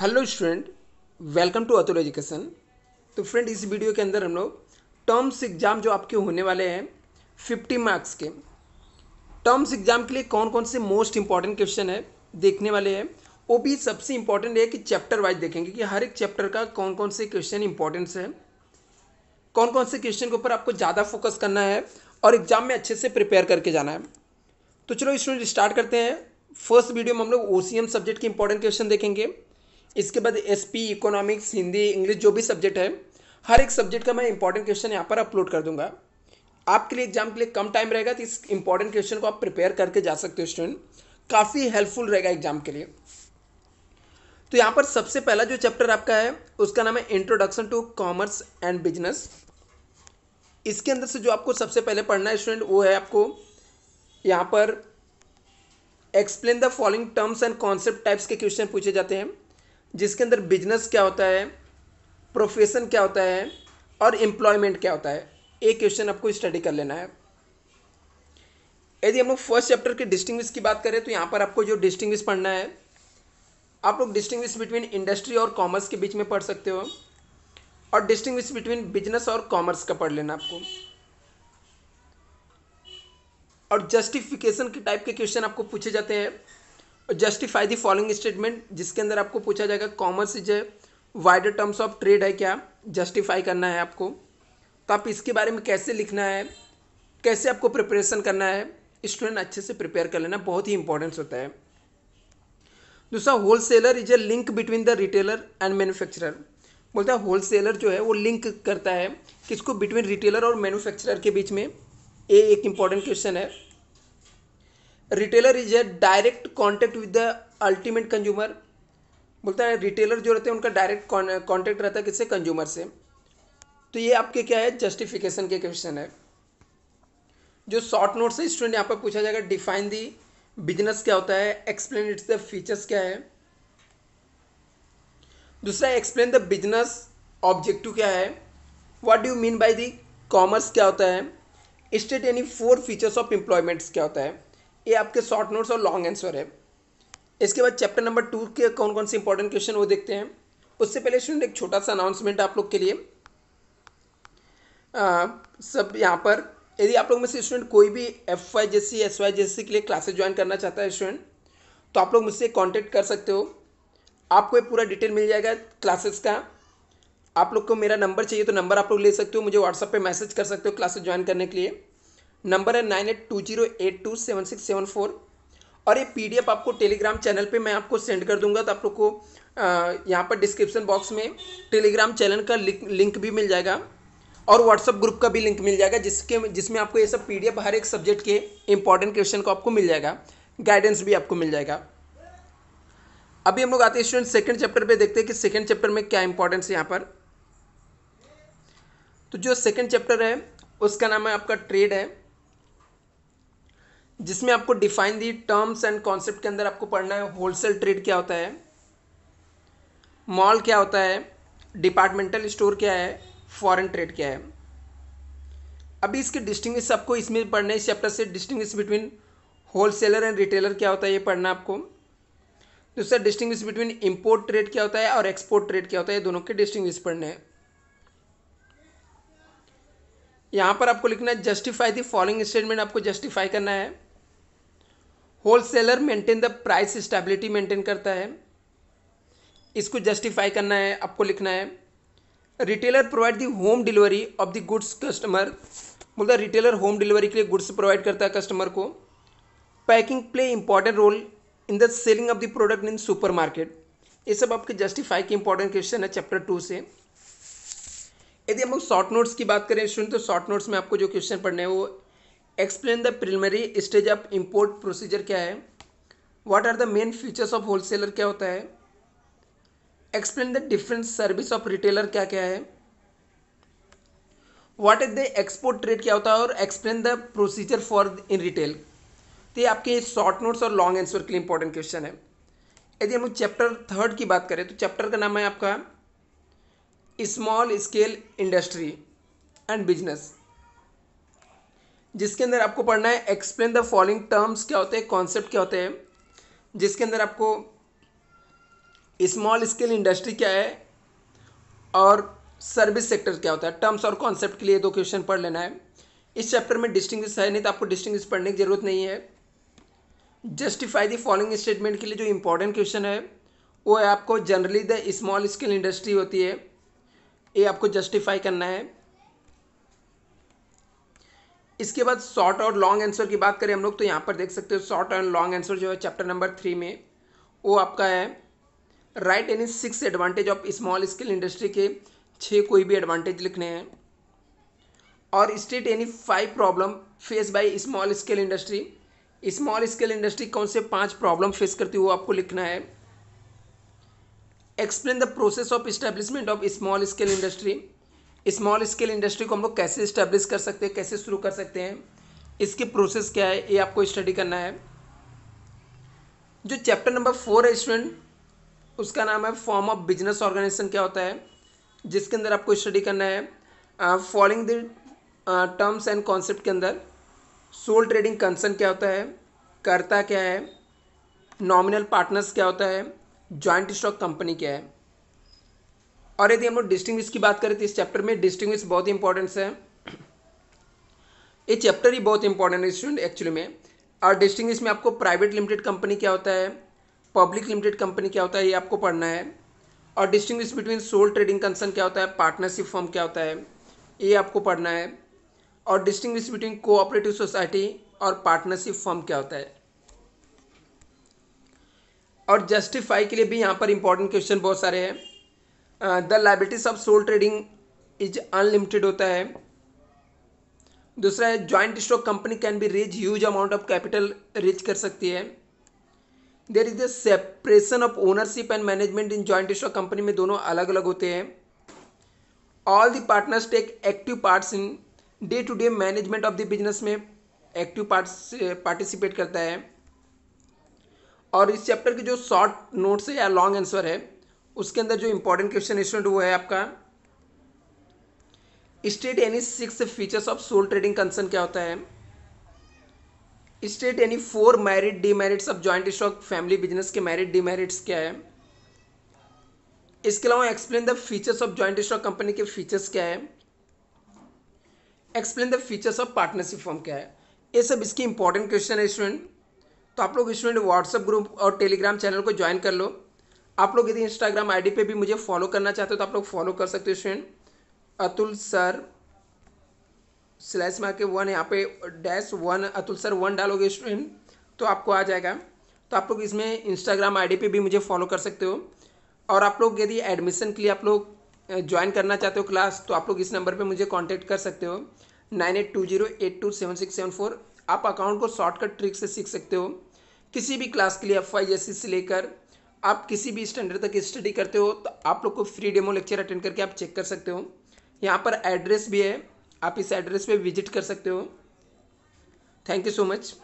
hello student welcome to Atul education तो friend इस वीडियो के अंदर हम लोग टर्म्स एग्जाम जो आपके होने वाले हैं 50 मार्क्स के टर्म्स एग्जाम के लिए कौन कौन से मोस्ट इंपॉर्टेंट क्वेश्चन है देखने वाले हैं वो भी सबसे इंपॉर्टेंट है कि चैप्टर वाइज देखेंगे कि हर एक चैप्टर का कौन कौन से क्वेश्चन इंपॉर्टेंस है कौन कौन से क्वेश्चन के ऊपर आपको ज़्यादा फोकस करना है और एग्जाम में अच्छे से प्रिपेयर करके जाना है तो चलो स्टूडेंट स्टार्ट करते हैं फर्स्ट वीडियो में हम लोग ओ सब्जेक्ट के इंपॉर्टेंट क्वेश्चन देखेंगे इसके बाद एसपी इकोनॉमिक्स हिंदी इंग्लिश जो भी सब्जेक्ट है हर एक सब्जेक्ट का मैं इंपॉर्टेंट क्वेश्चन यहाँ पर अपलोड कर दूंगा आपके लिए एग्जाम के लिए कम टाइम रहेगा तो इस इंपॉर्टेंट क्वेश्चन को आप प्रिपेयर करके जा सकते हो स्टूडेंट काफ़ी हेल्पफुल रहेगा एग्जाम के लिए तो यहाँ पर सबसे पहला जो चैप्टर आपका है उसका नाम है introduction to commerce and business इसके अंदर से जो आपको सबसे पहले पढ़ना है स्टूडेंट वो है आपको यहाँ पर explain the following terms and concept types के क्वेश्चन पूछे जाते हैं जिसके अंदर बिजनेस क्या होता है प्रोफेशन क्या होता है और एम्प्लॉयमेंट क्या होता है एक क्वेश्चन आपको स्टडी कर लेना है यदि हम लोग फर्स्ट चैप्टर के डिस्टिंग्विश की बात करें तो यहाँ पर आपको जो डिस्टिंग्विश पढ़ना है आप लोग डिस्टिंग्विश बिटवीन इंडस्ट्री और कॉमर्स के बीच में पढ़ सकते हो और डिस्टिंग्विश बिटवीन बिजनेस और कॉमर्स का पढ़ लेना आपको और जस्टिफिकेशन के टाइप के क्वेश्चन आपको पूछे जाते हैं जस्टिफाई दी फॉलोइंग स्टेटमेंट जिसके अंदर आपको पूछा जाएगा commerce is a wider terms of trade है क्या जस्टिफाई करना है आपको तो आप इसके बारे में कैसे लिखना है कैसे आपको प्रिपरेशन करना है स्टूडेंट अच्छे से प्रिपेयर कर लेना बहुत ही इंपॉर्टेंस होता है दूसरा wholesaler is a link between the retailer and manufacturer बोलता है होलसेलर जो है वो लिंक करता है किसको बिटवीन रिटेलर और मैन्युफैक्चरर के बीच में ये एक इंपॉर्टेंट क्वेश्चन है retailer is a direct contact with the ultimate consumer बोलता है रिटेलर जो रहते हैं उनका डायरेक्ट कॉन्टेक्ट रहता है किससे कंज्यूमर से तो ये आपके क्या है जस्टिफिकेशन के क्वेश्चन है जो शॉर्ट नोट्स है स्टूडेंट यहाँ पर पूछा जाएगा डिफाइन दी बिजनेस क्या होता है एक्सप्लेन इट्स द फीचर्स क्या है दूसरा एक्सप्लेन द बिजनेस ऑब्जेक्टिव क्या है what do you mean by the commerce क्या होता है state any four features of employments क्या होता है ये आपके शॉर्ट नोट्स और लॉन्ग आंसर है इसके बाद चैप्टर नंबर टू के कौन कौन से इंपॉर्टेंट क्वेश्चन वो देखते हैं उससे पहले स्टूडेंट एक छोटा सा अनाउंसमेंट आप लोग के लिए आ, सब यहाँ पर यदि आप लोग में से स्टूडेंट कोई भी F Y C S Y C के लिए क्लासेज ज्वाइन करना चाहता है स्टूडेंट तो आप लोग मुझसे कॉन्टेक्ट कर सकते हो आपको ये पूरा डिटेल मिल जाएगा क्लासेस का आप लोग को मेरा नंबर चाहिए तो नंबर आप लोग ले सकते हो मुझे व्हाट्सअप पे मैसेज कर सकते हो क्लासेस ज्वाइन करने के लिए नंबर है nine eight two zero eight two seven six seven four और ये पीडीएफ आपको टेलीग्राम चैनल पे मैं आपको सेंड कर दूंगा तो आप लोग को यहाँ पर डिस्क्रिप्शन बॉक्स में टेलीग्राम चैनल का लिंक भी मिल जाएगा और व्हाट्सअप ग्रुप का भी लिंक मिल जाएगा जिसके जिसमें आपको ये सब पीडीएफ हर एक सब्जेक्ट के इंपॉर्टेंट क्वेश्चन को आपको मिल जाएगा गाइडेंस भी आपको मिल जाएगा अभी हम लोग आते हैं स्टूडेंट सेकंड चैप्टर पे देखते हैं कि सेकंड चैप्टर में क्या इंपॉर्टेंस है यहाँ पर तो जो सेकंड चैप्टर है उसका नाम है आपका ट्रेड है जिसमें आपको define the terms and concept के अंदर आपको पढ़ना है होलसेल ट्रेड क्या होता है मॉल क्या होता है डिपार्टमेंटल स्टोर क्या है फॉरेन ट्रेड क्या है अभी इसके डिस्टिंग्विश आपको इसमें पढ़ना है इस चैप्टर से distinguish between wholesaler and retailer क्या होता है ये पढ़ना आपको दूसरा डिस्टिंग्विश बिटवीन इम्पोर्ट ट्रेड क्या होता है और एक्सपोर्ट ट्रेड क्या होता है दोनों के डिस्टिंग्विश पढ़ने हैं यहाँ पर आपको लिखना है जस्टिफाई द फॉलोइंग स्टेटमेंट आपको जस्टिफाई करना है wholesaler maintain the price stability maintain करता है इसको जस्टिफाई करना है आपको लिखना है retailer provide the home delivery of the goods customer मतलब रिटेलर होम डिलीवरी के लिए गुड्स प्रोवाइड करता है कस्टमर को packing play important role in the selling of the product in super market ये सब आपके जस्टिफाई के इंपॉर्टेंट क्वेश्चन है चैप्टर टू से यदि हम लोग शॉर्ट नोट्स की बात करें स्टूडेंट तो शॉर्ट नोट्स में आपको जो क्वेश्चन पढ़ने हैं वो explain the preliminary stage of import procedure क्या है what are the main features of wholesaler क्या होता है explain the different service of retailer क्या क्या है what is the export trade क्या होता है और explain the procedure for in retail तो ये आपके शॉर्ट नोट्स और लॉन्ग आंसर के लिए इंपॉर्टेंट क्वेश्चन है यदि हम चैप्टर थर्ड की बात करें तो चैप्टर का नाम है आपका small scale industry and business जिसके अंदर आपको पढ़ना है एक्सप्लेन द फॉलोइंग टर्म्स क्या होते हैं कॉन्सेप्ट क्या होते हैं जिसके अंदर आपको स्मॉल स्केल इंडस्ट्री क्या है और सर्विस सेक्टर क्या होता है टर्म्स और कॉन्सेप्ट के लिए दो क्वेश्चन पढ़ लेना है इस चैप्टर में डिस्टिंग है नहीं तो आपको डिस्टिंग पढ़ने की ज़रूरत नहीं है जस्टिफाई द फॉलोइंग स्टेटमेंट के लिए जो इंपॉर्टेंट क्वेश्चन है वो है आपको generally the small scale industry होती है ये आपको जस्टिफाई करना है इसके बाद शॉर्ट और लॉन्ग आंसर की बात करें हम लोग तो यहाँ पर देख सकते हो शॉर्ट एंड लॉन्ग आंसर जो है चैप्टर नंबर थ्री में वो आपका है write any six advantage of small scale industry के छः कोई भी एडवांटेज लिखने हैं और state any five problem face by small scale industry small scale industry कौन से पांच प्रॉब्लम फेस करती है वो आपको लिखना है explain the process of establishment of small scale industry small scale industry को हम लोग कैसे इस्टेब्लिश कर सकते हैं कैसे शुरू कर सकते हैं इसकी प्रोसेस क्या है ये आपको स्टडी करना है जो चैप्टर नंबर फोर है स्टूडेंट उसका नाम है फॉर्म ऑफ बिजनेस ऑर्गेनाइजेशन क्या होता है जिसके अंदर आपको स्टडी करना है following the terms and concept के अंदर सोल ट्रेडिंग कंसर्न क्या होता है करता क्या है नॉमिनल पार्टनर्स क्या होता है ज्वाइंट स्टॉक कंपनी क्या है और यदि हम लोग डिस्टिंग्विश की बात करें तो इस चैप्टर में डिस्टिंग्विश बहुत इंपॉर्टेंट है ये चैप्टर ही बहुत इंपॉर्टेंट है स्टूडेंट एक्चुअली में और डिस्टिंग्विश में आपको प्राइवेट लिमिटेड कंपनी क्या होता है पब्लिक लिमिटेड कंपनी क्या होता है ये आपको पढ़ना है और distinguish between sole trading concern क्या होता है पार्टनरशिप फॉर्म क्या होता है ये आपको पढ़ना है और डिस्टिंग्विश बिटवीन कोऑपरेटिव सोसाइटी और पार्टनरशिप फॉर्म क्या होता है और जस्टिफाई के लिए भी यहाँ पर इंपॉर्टेंट क्वेश्चन बहुत सारे हैं the liabilities of sole trading is unlimited होता है दूसरा है joint stock company can be reach huge amount of capital reach कर सकती है there is the separation of ownership and management in joint stock company में दोनों अलग अलग होते हैं all the partners take active parts in day to day management of the business में एक्टिव पार्टिसिपेट करता है और इस चैप्टर के जो शॉर्ट नोट्स है या लॉन्ग आंसर है उसके अंदर जो इंपॉर्टेंट क्वेश्चन स्टूडेंट वो है आपका state any six features of sole trading concern क्या होता है state any four merit demerits of joint stock family business के मैरिट डीमेरिट्स क्या है इसके अलावा explain the features of joint stock company के फीचर्स क्या है explain the features of partnership form क्या है ये सब इसकी इंपॉर्टेंट क्वेश्चन है स्टूडेंट तो आप लोग स्टूडेंट व्हाट्सअप ग्रुप और टेलीग्राम चैनल को ज्वाइन कर लो आप लोग यदि इंस्टाग्राम आईडी पे भी मुझे फॉलो करना चाहते हो तो आप लोग फॉलो कर सकते हो स्टूडेंट अतुल सर स्लैश मार के वन यहाँ पे dash one Atul sir one डालोगे स्टूडेंट तो आपको आ जाएगा तो आप लोग इसमें इंस्टाग्राम आई पे भी मुझे फॉलो कर सकते हो और आप लोग यदि एडमिशन के लिए आप लोग ज्वाइन करना चाहते हो क्लास तो आप लोग इस नंबर पर मुझे कॉन्टेक्ट कर सकते हो nine eight two zero eight two seven six seven four आप अकाउंट को शॉर्टकट ट्रिक से सीख सकते हो किसी भी क्लास के लिए एफ वाई जैसी से लेकर आप किसी भी स्टैंडर्ड तक स्टडी करते हो तो आप लोग को फ्री डेमो लेक्चर अटेंड करके आप चेक कर सकते हो यहाँ पर एड्रेस भी है आप इस एड्रेस पे विजिट कर सकते हो थैंक यू सो मच